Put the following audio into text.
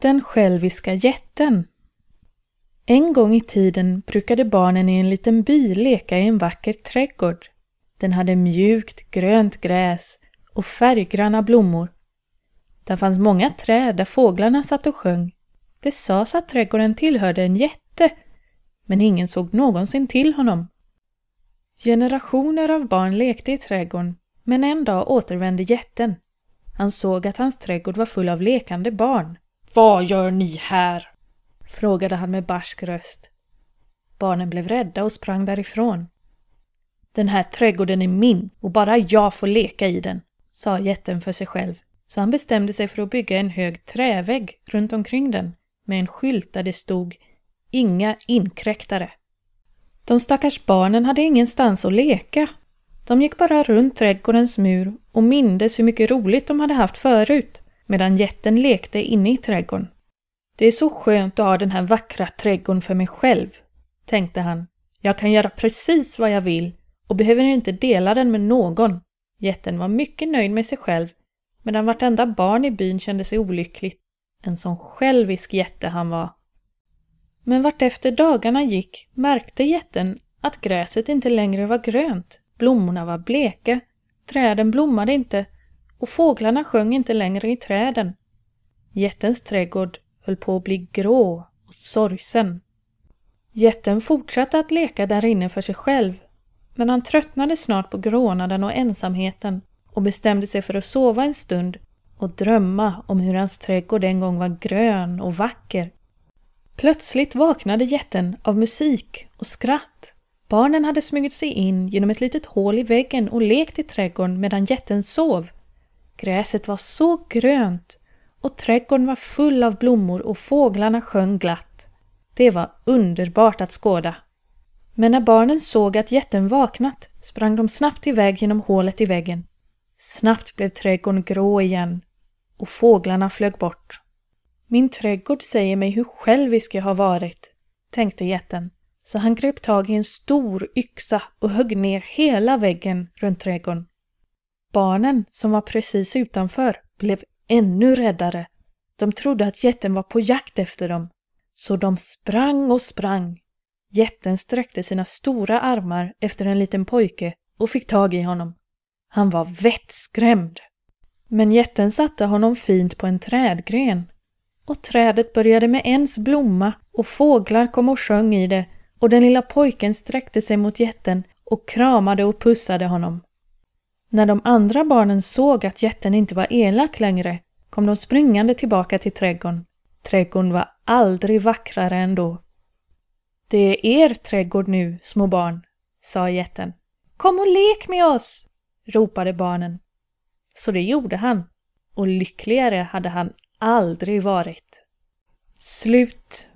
Den själviska jätten En gång i tiden brukade barnen i en liten by leka i en vacker trädgård. Den hade mjukt grönt gräs och färggranna blommor. Där fanns många träd där fåglarna satt och sjöng. Det sades att trädgården tillhörde en jätte, men ingen såg någonsin till honom. Generationer av barn lekte i trädgården, men en dag återvände jätten. Han såg att hans trädgård var full av lekande barn. Vad gör ni här? frågade han med barsk röst. Barnen blev rädda och sprang därifrån. Den här trädgården är min och bara jag får leka i den, sa jätten för sig själv. Så han bestämde sig för att bygga en hög trävägg runt omkring den med en skylt där det stod Inga inkräktare. De stackars barnen hade ingenstans att leka. De gick bara runt trädgårdens mur och mindes hur mycket roligt de hade haft förut medan jätten lekte inne i trädgården. Det är så skönt att ha den här vackra trädgården för mig själv, tänkte han. Jag kan göra precis vad jag vill och behöver inte dela den med någon. Jätten var mycket nöjd med sig själv, medan vartenda barn i byn kände sig olyckligt. En sån självisk jätte han var. Men vartefter dagarna gick märkte jätten att gräset inte längre var grönt, blommorna var bleka, träden blommade inte och fåglarna sjöng inte längre i träden. Jättens trädgård höll på att bli grå och sorgsen. Jätten fortsatte att leka där inne för sig själv, men han tröttnade snart på grånaden och ensamheten och bestämde sig för att sova en stund och drömma om hur hans trädgård en gång var grön och vacker. Plötsligt vaknade jätten av musik och skratt. Barnen hade smugit sig in genom ett litet hål i väggen och lekt i trädgården medan jätten sov. Gräset var så grönt och trädgården var full av blommor och fåglarna sjöng glatt. Det var underbart att skåda. Men när barnen såg att jätten vaknat sprang de snabbt iväg genom hålet i väggen. Snabbt blev trädgården grå igen och fåglarna flög bort. Min trädgård säger mig hur självisk jag har varit, tänkte jätten. Så han grep tag i en stor yxa och högg ner hela väggen runt trädgården. Barnen, som var precis utanför, blev ännu räddare. De trodde att jätten var på jakt efter dem. Så de sprang och sprang. Jätten sträckte sina stora armar efter en liten pojke och fick tag i honom. Han var vettskrämd. Men jätten satte honom fint på en trädgren. Och trädet började med ens blomma och fåglar kom och sjöng i det och den lilla pojken sträckte sig mot jätten och kramade och pussade honom. När de andra barnen såg att jätten inte var elak längre kom de springande tillbaka till trädgården. Trädgården var aldrig vackrare än då. Det är er trädgård nu, små barn, sa jätten. Kom och lek med oss! ropade barnen. Så det gjorde han. Och lyckligare hade han aldrig varit. Slut